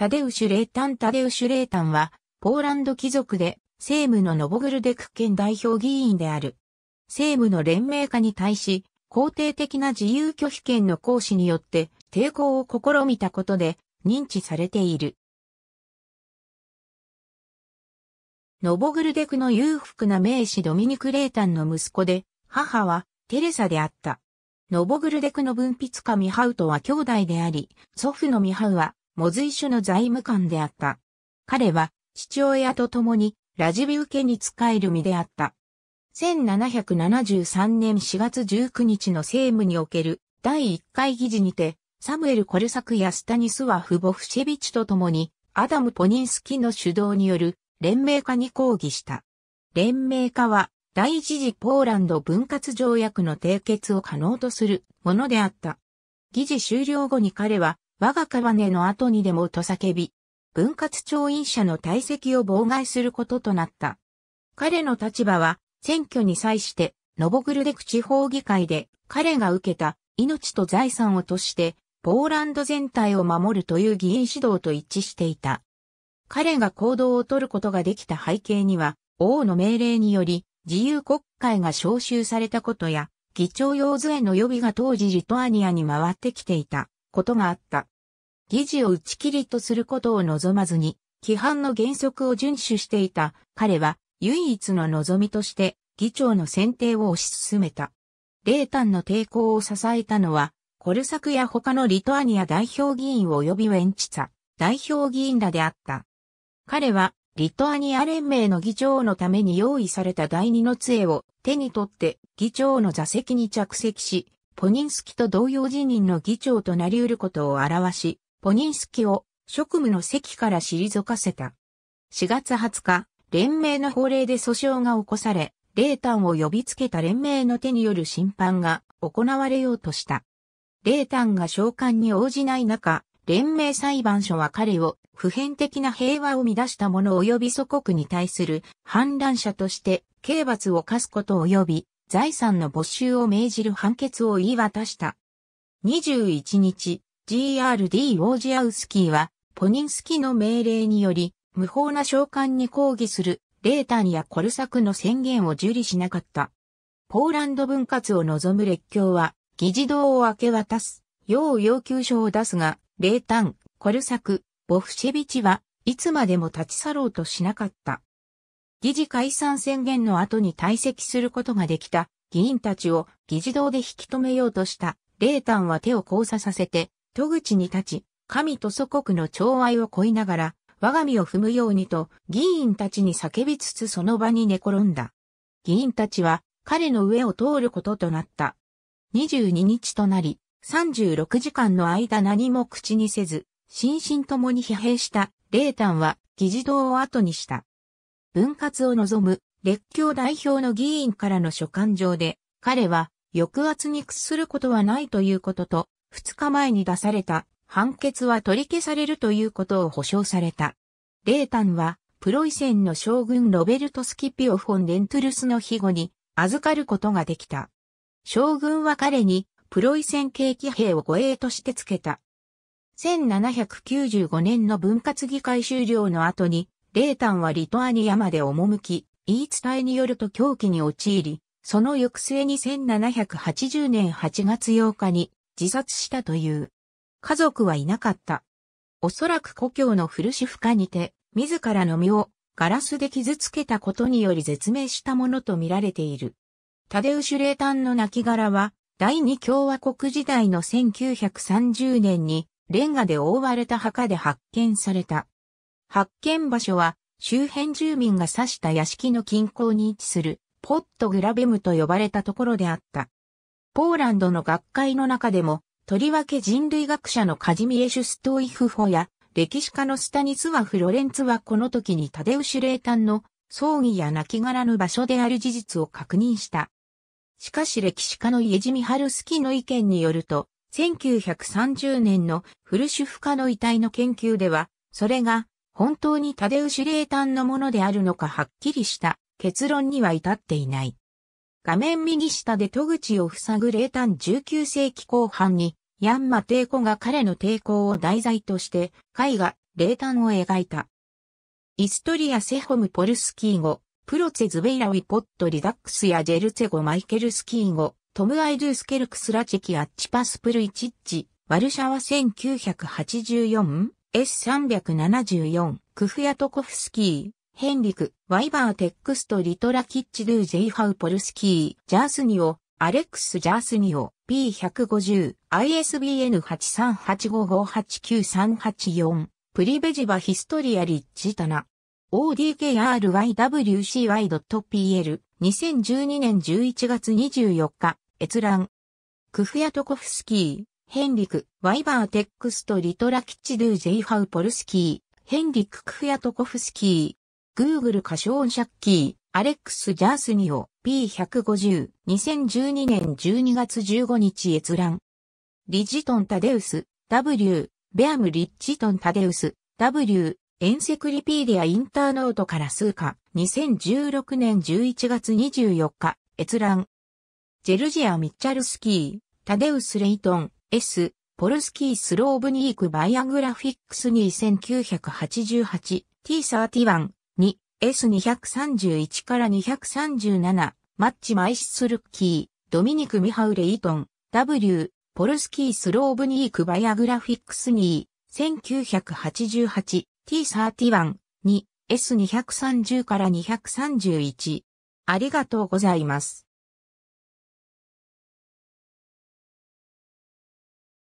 タデウシュ・レータン・タデウシュ・レータンは、ポーランド貴族で、政務のノボグルデク県代表議員である。政務の連盟家に対し、肯定的な自由拒否権の行使によって抵抗を試みたことで認知されている。ノボグルデクの裕福な名士ドミニク・レータンの息子で、母はテレサであった。ノボグルデクの文筆家ミハウとは兄弟であり、祖父のミハウはモズイシの財務官であった。彼は父親と共にラジビウ家に仕える身であった。1773年4月19日の政務における第1回議事にて、サムエル・コルサクやスタニスワフ・ボフシェビチと共に、アダム・ポニンスキの主導による連盟化に抗議した。連盟化は、第一次ポーランド分割条約の締結を可能とするものであった。議事終了後に彼は、我が川根の後にでもと叫び、分割調印者の退席を妨害することとなった。彼の立場は、選挙に際して、ノボグルデク地方議会で、彼が受けた命と財産をとして、ポーランド全体を守るという議員指導と一致していた。彼が行動をとることができた背景には、王の命令により、自由国会が召集されたことや、議長用図への予備が当時リトアニアに回ってきていた。ことがあった。議事を打ち切りとすることを望まずに、規範の原則を遵守していた彼は唯一の望みとして議長の選定を推し進めた。レータンの抵抗を支えたのは、コルサクや他のリトアニア代表議員及びウェンチツァ代表議員らであった。彼はリトアニア連盟の議長のために用意された第二の杖を手に取って議長の座席に着席し、ポニンスキと同様辞任の議長となり得ることを表し、ポニンスキを職務の席から退かせた。4月20日、連盟の法令で訴訟が起こされ、レータンを呼びつけた連盟の手による審判が行われようとした。レータンが召喚に応じない中、連盟裁判所は彼を普遍的な平和を乱した者及び祖国に対する反乱者として刑罰を課すこと及び財産の没収を命じる判決を言い渡した。21日、GRD ウォージアウスキーは、ポニンスキーの命令により、無法な召喚に抗議する、レータンやコルサクの宣言を受理しなかった。ポーランド分割を望む列強は、議事堂を明け渡す、要要求書を出すが、レータン、コルサク、ボフシェビチはいつまでも立ち去ろうとしなかった。議事解散宣言の後に退席することができた議員たちを議事堂で引き止めようとした霊丹は手を交差させて、戸口に立ち、神と祖国の寵愛を恋ながら、我が身を踏むようにと議員たちに叫びつつその場に寝転んだ。議員たちは彼の上を通ることとなった。22日となり、36時間の間何も口にせず、心身ともに疲弊した、霊丹は議事堂を後にした。分割を望む列強代表の議員からの書簡上で、彼は抑圧に屈することはないということと、2日前に出された判決は取り消されるということを保証された。レータンは、プロイセンの将軍ロベルト・スキピオ・フォン・レントゥルスの庇護に預かることができた。将軍は彼にプロイセン景気兵を護衛としてつけた。1795年の分割議会終了の後に霊丹はリトアニアまで赴き、言い伝えによると狂気に陥り、その抑制に1780年8月8日に自殺したという。家族はいなかった。おそらく故郷の古シフカにて、自らの身をガラスで傷つけたことにより絶命したものと見られている。タデウシュ・霊丹の亡骸は、第二共和国時代の1930年に、レンガで覆われた墓で発見された。発見場所は周辺住民が指した屋敷の近郊に位置するポットグラベムと呼ばれたところであった。ポーランドの学会の中でも、とりわけ人類学者のカジミエ・シュストイフホや、歴史家のスタニスワフ・ロレンツはこの時にタデウシュ・レータンの葬儀や亡骸の場所である事実を確認した。しかし歴史家のイエジミハルスキの意見によると、1930年のフルシュフカの遺体の研究では、それが本当にタデウシ霊端のものであるのかはっきりした結論には至っていない。画面右下で戸口を塞ぐ霊端19世紀後半に、ヤンマ帝子が彼の抵抗を題材として絵画、霊端を描いた。イストリア・セホム・ポルスキー語、プロツェ・ズベイラ・ウィポット・リダックスやジェルツェゴ・マイケル・スキー語、トム・アイドゥ・スケルクス・ラチェキ・アッチパスプル・イチッチ、ワルシャワ 1984? S374、クフヤトコフスキー、ヘンリク、ワイバーテックストリトラキッチドゥジェイハウポルスキー、ジャースニオ、アレックス・ジャースニオ、P150、ISBN8385589384、プリベジバ・ヒストリア・リッジタナ。odkrywcy.pl、2012年11月24日、閲覧。クフヤトコフスキー、ヘンリク、ワイバーテックストリトラキッチドゥジェイハウポルスキー、ヘンリク・クフヤトコフスキー、グーグルカショーン・シャッキー、アレックス・ジャースニオ、P150、2012年12月15日閲覧。リジトン・タデウス、W、ベアム・リッジトン・タデウス、W、エンセクリピーディア・インターノートから数か、2016年11月24日、閲覧。ジェルジア・ミッチャルスキー、タデウス・レイトン、S、ポルスキースローブニークバイアグラフィックス2988 T31 2 S231 から237マッチマイシスルッキードミニク・ミハウレ・イトン W ポルスキースローブニークバイアグラフィックス2 1988 T31 2 S230 から231ありがとうございます。